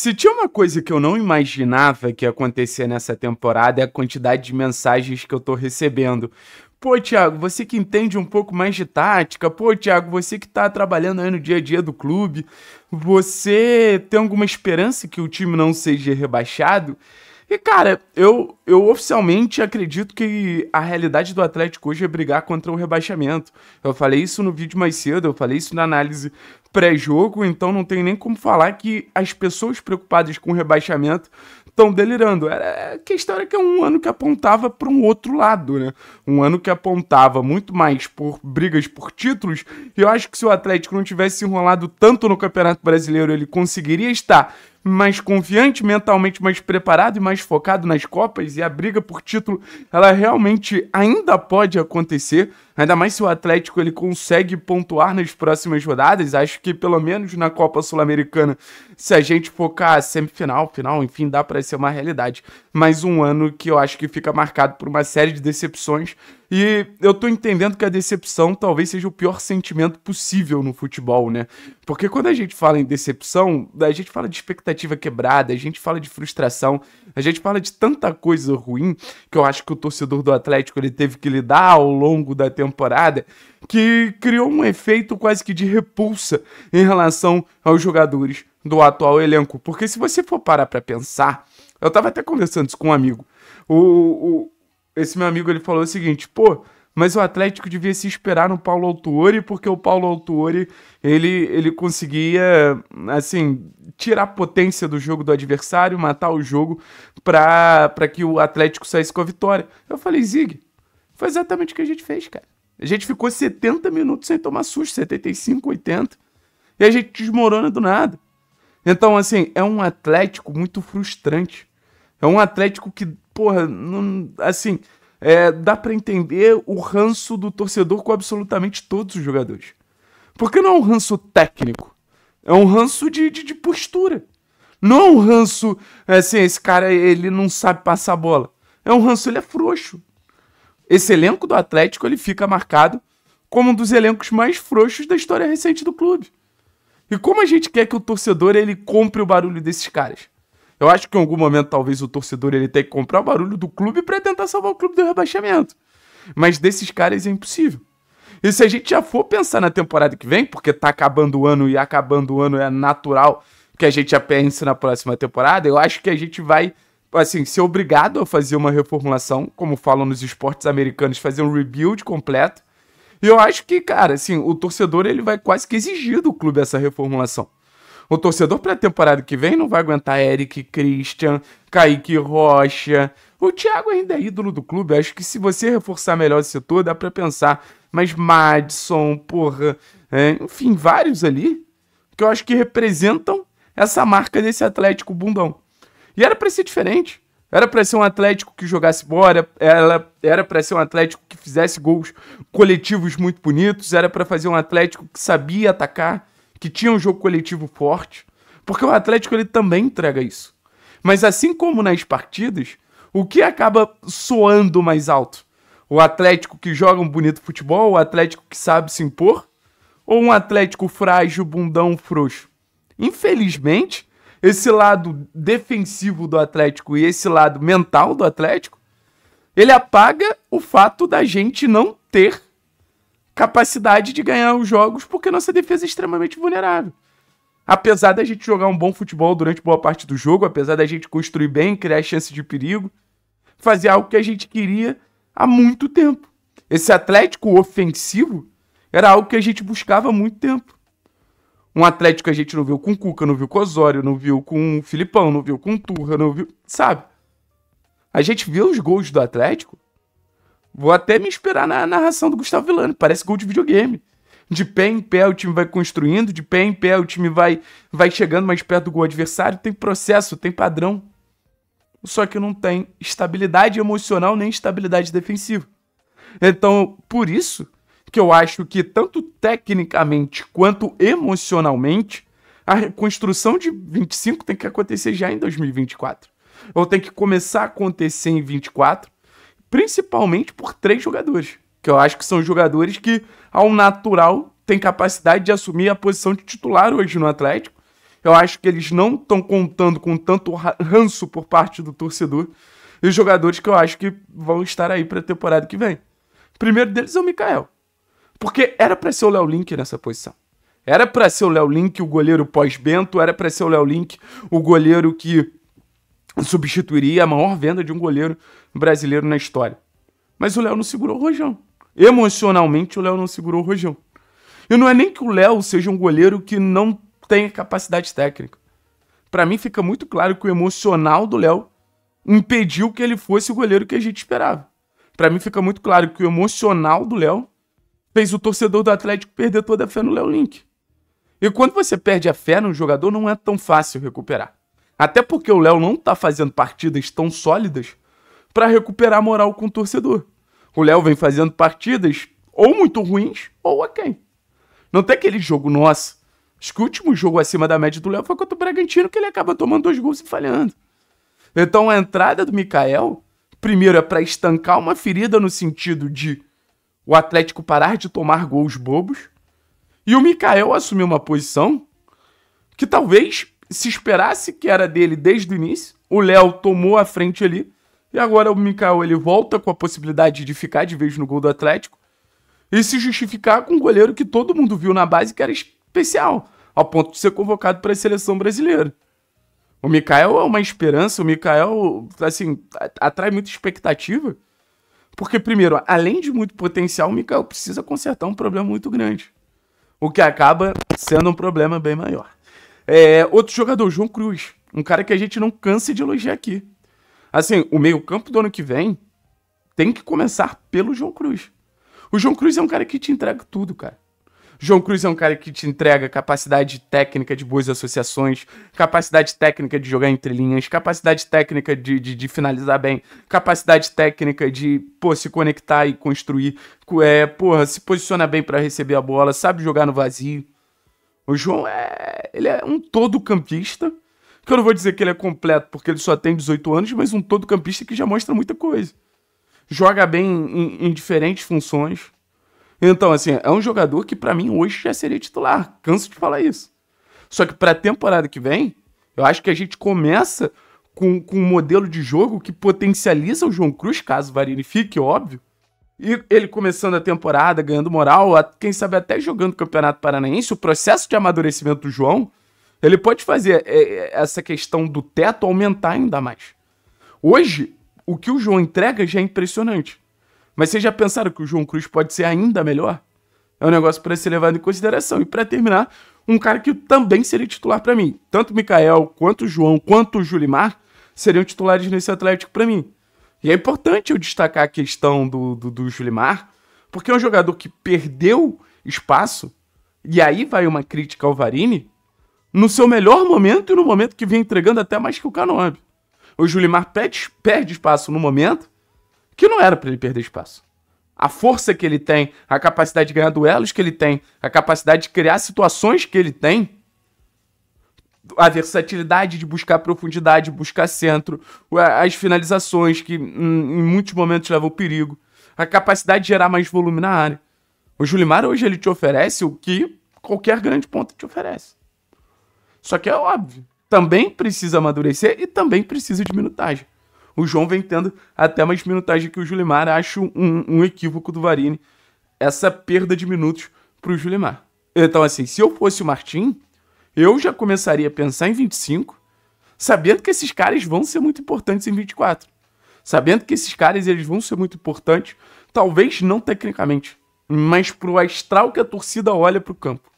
Se tinha uma coisa que eu não imaginava que ia acontecer nessa temporada é a quantidade de mensagens que eu tô recebendo. Pô, Thiago, você que entende um pouco mais de tática, pô, Thiago, você que tá trabalhando aí no dia a dia do clube, você tem alguma esperança que o time não seja rebaixado? E, cara, eu, eu oficialmente acredito que a realidade do Atlético hoje é brigar contra o rebaixamento. Eu falei isso no vídeo mais cedo, eu falei isso na análise pré-jogo, então não tem nem como falar que as pessoas preocupadas com o rebaixamento estão delirando. Era é, a questão era que é um ano que apontava para um outro lado, né? Um ano que apontava muito mais por brigas por títulos. E eu acho que se o Atlético não tivesse enrolado tanto no Campeonato Brasileiro, ele conseguiria estar mais confiante, mentalmente mais preparado e mais focado nas Copas e a briga por título, ela realmente ainda pode acontecer, ainda mais se o Atlético ele consegue pontuar nas próximas rodadas. Acho que pelo menos na Copa Sul-Americana, se a gente focar semifinal, final, enfim, dá para ser uma realidade. Mas um ano que eu acho que fica marcado por uma série de decepções e eu tô entendendo que a decepção talvez seja o pior sentimento possível no futebol, né? Porque quando a gente fala em decepção, a gente fala de expectativa quebrada, a gente fala de frustração, a gente fala de tanta coisa ruim que eu acho que o torcedor do Atlético ele teve que lidar ao longo da temporada, que criou um efeito quase que de repulsa em relação aos jogadores do atual elenco. Porque se você for parar para pensar, eu tava até conversando isso com um amigo. o, o esse meu amigo ele falou o seguinte, pô, mas o Atlético devia se esperar no Paulo Autuori, porque o Paulo Autuori, ele, ele conseguia, assim, tirar a potência do jogo do adversário, matar o jogo para que o Atlético saísse com a vitória. Eu falei, Zig, foi exatamente o que a gente fez, cara. A gente ficou 70 minutos sem tomar susto, 75, 80. E a gente desmorona do nada. Então, assim, é um Atlético muito frustrante. É um Atlético que porra, não, assim, é, dá para entender o ranço do torcedor com absolutamente todos os jogadores. Porque não é um ranço técnico, é um ranço de, de, de postura. Não é um ranço, é, assim, esse cara ele não sabe passar a bola. É um ranço, ele é frouxo. Esse elenco do Atlético ele fica marcado como um dos elencos mais frouxos da história recente do clube. E como a gente quer que o torcedor ele compre o barulho desses caras? Eu acho que em algum momento talvez o torcedor ele tenha que comprar o barulho do clube para tentar salvar o clube do rebaixamento. Mas desses caras é impossível. E se a gente já for pensar na temporada que vem, porque tá acabando o ano e acabando o ano é natural que a gente já pense na próxima temporada, eu acho que a gente vai, assim, ser obrigado a fazer uma reformulação, como falam nos esportes americanos, fazer um rebuild completo. E eu acho que, cara, assim, o torcedor ele vai quase que exigir do clube essa reformulação. O torcedor para a temporada que vem não vai aguentar Eric, Christian, Kaique Rocha. O Thiago ainda é ídolo do clube. Acho que se você reforçar melhor esse setor, dá para pensar. Mas Madison, porra, é, enfim, vários ali que eu acho que representam essa marca desse Atlético bundão. E era para ser diferente. Era para ser um Atlético que jogasse bola, era, era para ser um Atlético que fizesse gols coletivos muito bonitos, era para fazer um Atlético que sabia atacar, que tinha um jogo coletivo forte, porque o Atlético ele também entrega isso. Mas assim como nas partidas, o que acaba soando mais alto? O Atlético que joga um bonito futebol, o Atlético que sabe se impor, ou um Atlético frágil, bundão, frouxo? Infelizmente, esse lado defensivo do Atlético e esse lado mental do Atlético, ele apaga o fato da gente não ter capacidade de ganhar os jogos porque nossa defesa é extremamente vulnerável. Apesar da gente jogar um bom futebol durante boa parte do jogo, apesar da gente construir bem, criar chances de perigo, fazer algo que a gente queria há muito tempo. Esse Atlético ofensivo era algo que a gente buscava há muito tempo. Um Atlético que a gente não viu com Cuca, não viu com Osório, não viu com Filipão, não viu com Turra, não viu. Sabe? A gente vê os gols do Atlético Vou até me inspirar na narração do Gustavo Villani, parece gol de videogame. De pé em pé o time vai construindo, de pé em pé o time vai, vai chegando mais perto do gol adversário. Tem processo, tem padrão. Só que não tem estabilidade emocional nem estabilidade defensiva. Então, por isso que eu acho que tanto tecnicamente quanto emocionalmente, a reconstrução de 25 tem que acontecer já em 2024. Ou tem que começar a acontecer em 24 principalmente por três jogadores, que eu acho que são jogadores que, ao natural, têm capacidade de assumir a posição de titular hoje no Atlético. Eu acho que eles não estão contando com tanto ranço por parte do torcedor. E os jogadores que eu acho que vão estar aí para a temporada que vem. O primeiro deles é o Mikael. Porque era para ser o Léo Link nessa posição. Era para ser o Léo Link, o goleiro pós-Bento, era para ser o Léo Link, o goleiro que substituiria a maior venda de um goleiro brasileiro na história. Mas o Léo não segurou o Rojão. Emocionalmente, o Léo não segurou o Rojão. E não é nem que o Léo seja um goleiro que não tenha capacidade técnica. Para mim fica muito claro que o emocional do Léo impediu que ele fosse o goleiro que a gente esperava. Para mim fica muito claro que o emocional do Léo fez o torcedor do Atlético perder toda a fé no Léo Link. E quando você perde a fé num jogador, não é tão fácil recuperar. Até porque o Léo não tá fazendo partidas tão sólidas para recuperar a moral com o torcedor. O Léo vem fazendo partidas ou muito ruins ou quem. Não tem aquele jogo, nossa. Acho que o último jogo acima da média do Léo foi contra o Bragantino, que ele acaba tomando dois gols e falhando. Então a entrada do Mikael, primeiro é para estancar uma ferida no sentido de o Atlético parar de tomar gols bobos. E o Mikael assumir uma posição que talvez se esperasse que era dele desde o início. O Léo tomou a frente ali. E agora o Mikael ele volta com a possibilidade de ficar de vez no gol do Atlético e se justificar com um goleiro que todo mundo viu na base que era especial, ao ponto de ser convocado para a seleção brasileira. O Mikael é uma esperança, o Mikael assim, atrai muita expectativa, porque primeiro, além de muito potencial, o Mikael precisa consertar um problema muito grande, o que acaba sendo um problema bem maior. É, outro jogador, João Cruz. Um cara que a gente não cansa de elogiar aqui. Assim, o meio-campo do ano que vem tem que começar pelo João Cruz. O João Cruz é um cara que te entrega tudo, cara. João Cruz é um cara que te entrega capacidade técnica de boas associações, capacidade técnica de jogar entre linhas, capacidade técnica de, de, de finalizar bem, capacidade técnica de pô, se conectar e construir, é, porra, se posiciona bem para receber a bola, sabe jogar no vazio. O João é, ele é um todo-campista. Que eu não vou dizer que ele é completo porque ele só tem 18 anos, mas um todo-campista que já mostra muita coisa. Joga bem em, em diferentes funções. Então, assim, é um jogador que para mim hoje já seria titular. Canso de falar isso. Só que para a temporada que vem, eu acho que a gente começa com, com um modelo de jogo que potencializa o João Cruz, caso Varini fique, óbvio. E ele começando a temporada, ganhando moral, quem sabe até jogando o Campeonato Paranaense, o processo de amadurecimento do João, ele pode fazer é, é, essa questão do teto aumentar ainda mais. Hoje, o que o João entrega já é impressionante. Mas vocês já pensaram que o João Cruz pode ser ainda melhor? É um negócio para ser levado em consideração. E para terminar, um cara que também seria titular para mim. Tanto o Mikael, quanto o João, quanto o Julimar seriam titulares nesse Atlético para mim. E é importante eu destacar a questão do, do, do Julimar, porque é um jogador que perdeu espaço, e aí vai uma crítica ao Varini, no seu melhor momento e no momento que vem entregando até mais que o Canobi. O Julimar perde, perde espaço no momento que não era para ele perder espaço. A força que ele tem, a capacidade de ganhar duelos que ele tem, a capacidade de criar situações que ele tem, a versatilidade de buscar profundidade, buscar centro, as finalizações que em muitos momentos levam perigo, a capacidade de gerar mais volume na área. O Julimar hoje ele te oferece o que qualquer grande ponta te oferece. Só que é óbvio, também precisa amadurecer e também precisa de minutagem. O João vem tendo até mais minutagem que o Julimar, acho um, um equívoco do Varini, essa perda de minutos para o Julimar. Então, assim, se eu fosse o Martim, eu já começaria a pensar em 25, sabendo que esses caras vão ser muito importantes em 24. Sabendo que esses caras eles vão ser muito importantes, talvez não tecnicamente, mas pro astral que a torcida olha pro campo.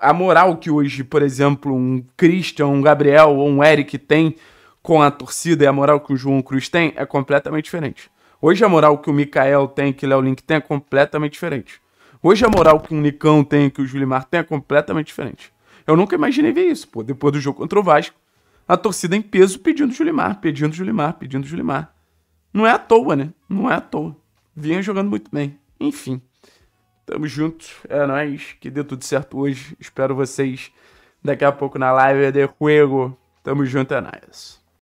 A moral que hoje, por exemplo, um Christian, um Gabriel ou um Eric tem com a torcida e a moral que o João Cruz tem é completamente diferente. Hoje a moral que o Mikael tem, que o Léo Link tem é completamente diferente. Hoje a moral que o Nicão tem, que o Julimar tem é completamente diferente. Eu nunca imaginei ver isso, pô. Depois do jogo contra o Vasco, a torcida em peso pedindo Julimar, pedindo Julimar, pedindo Julimar. Não é à toa, né? Não é à toa. Vinha jogando muito bem. Enfim. Tamo junto. É nóis. Que deu tudo certo hoje. Espero vocês daqui a pouco na live de Juego. Tamo junto, é nóis.